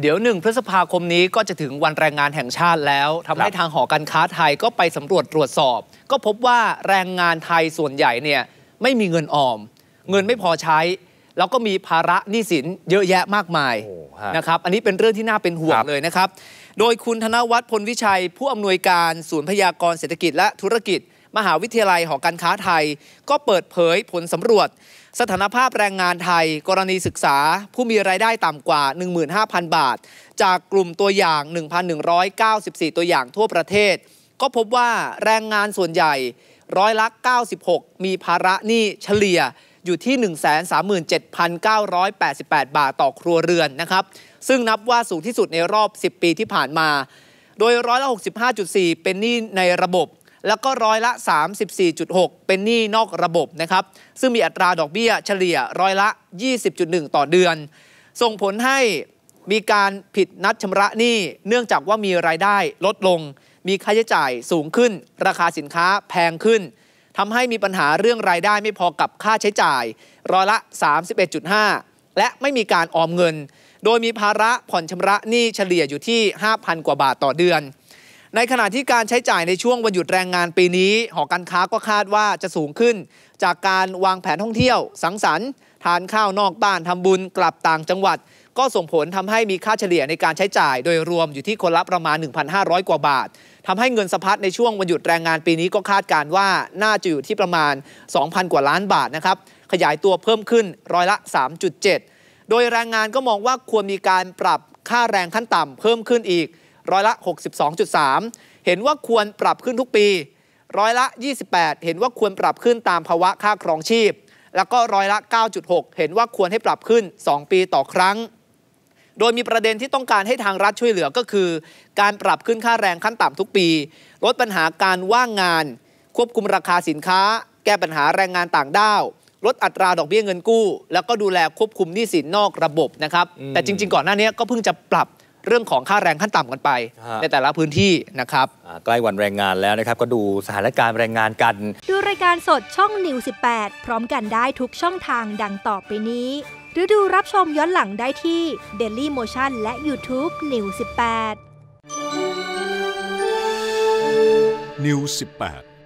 เดี๋ยวหนึ่งพฤษภาคมนี้ก็จะถึงวันแรงงานแห่งชาติแล้ว ทำให้ทางหอการค้าไทยก็ไปสำรวจตรวจสอบ ก็พบว่าแรงงานไทยส่วนใหญ่เนี่ย ไม่มีเงินออม เงินไม่พอใช้ แล้วก็มีภาระหนี้สินเยอะแยะมากมาย นะครับ อันนี้เป็นเรื่องที่น่าเป็นห่วงเลยนะครับ โดยคุณธนวัฒน์พลวิชัย ผู้อำนวยการศูนย์พยากรเศรษฐกิจ และธุรกิจมหาวิทยาลัยหอการค้าไทยก็เปิดเผยผลสำรวจ สถานภาพแรงงานไทยกรณีศึกษาผู้มีรายได้ต่ำกว่า 15,000 บาท จากกลุ่มตัวอย่าง 1,194 ตัวอย่างทั่วประเทศ ก็พบว่าแรงงานส่วนใหญ่ ร้อยละ 96 มีภาระหนี้เฉลี่ยอยู่ที่ 137,988 บาทต่อครัวเรือนนะครับซึ่งนับว่าสูงที่สุดในรอบ 10 ปีที่ผ่านมา โดยร้อยละ65.4 เป็นหนี้ในระบบแล้วก็ร้อยละ 34.6 เป็นหนี้นอกระบบนะครับ ซึ่งมีอัตราดอกเบี้ยเฉลี่ยร้อยละ 20.1 ต่อเดือน ส่งผลให้มีการผิดนัดชำระหนี้ เนื่องจากว่ามีรายได้ลดลง มีค่าใช้จ่ายสูงขึ้น ราคาสินค้าแพงขึ้น ทำให้มีปัญหาเรื่องรายได้ไม่พอกับค่าใช้จ่าย ร้อยละ 31.5 และไม่มีการออมเงิน โดยมีภาระผ่อนชำระหนี้เฉลี่ยอยู่ที่ 5,000 กว่าบาทต่อเดือนในขณะที่การใช้จ่ายในช่วงวันหยุดแรงงานปีนี้ หอการค้าก็คาดว่าจะสูงขึ้น จากการวางแผนท่องเที่ยวสังสรรค์ทานข้าวนอกบ้านทำบุญกลับต่างจังหวัด ก็ส่งผลทำให้มีค่าเฉลี่ยในการใช้จ่าย โดยรวมอยู่ที่คนละประมาณ 1,500 กว่าบาททำให้เงินสะพัดในช่วงวันหยุดแรงงานปีนี้ก็คาดการว่าน่าจะอยู่ที่ประมาณ 2,000 กว่าล้านบาทนะครับขยายตัวเพิ่มขึ้นร้อยละ 3.7 โดยแรงงานก็มองว่าควรมีการปรับค่าแรงขั้นต่ำเพิ่มขึ้นอีกร้อยละ 62.3 เห็นว่าควรปรับขึ้นทุกปี ร้อยละ 28 เห็นว่าควรปรับขึ้นตามภาวะค่าครองชีพ แล้วก็ร้อยละ 9.6 เห็นว่าควรให้ปรับขึ้น 2 ปีต่อครั้ง โดยมีประเด็นที่ต้องการให้ทางรัฐช่วยเหลือก็คือ การปรับขึ้นค่าแรงขั้นต่ำทุกปี ลดปัญหาการว่างงาน ควบคุมราคาสินค้า แก้ปัญหาแรงงานต่างด้าวลดอัตราดอกเบี้ยเงินกู้แล้วก็ดูแลควบคุมหนี้สินนอกระบบนะครับแต่จริงๆ ก่อนหน้านี้ก็เพิ่งจะปรับเรื่องของค่าแรงขั้นต่ำกันไป ในแต่ละพื้นที่นะครับใกล้วันแรงงานแล้วนะครับ ก็ดูสถานการณ์แรงงานกันดูรายการสดช่องนิว18พร้อมกันได้ทุกช่องทางดังต่อไปนี้ หรือดูรับชมย้อนหลังได้ที่ Daily Motion และ YouTube นิว18นิว18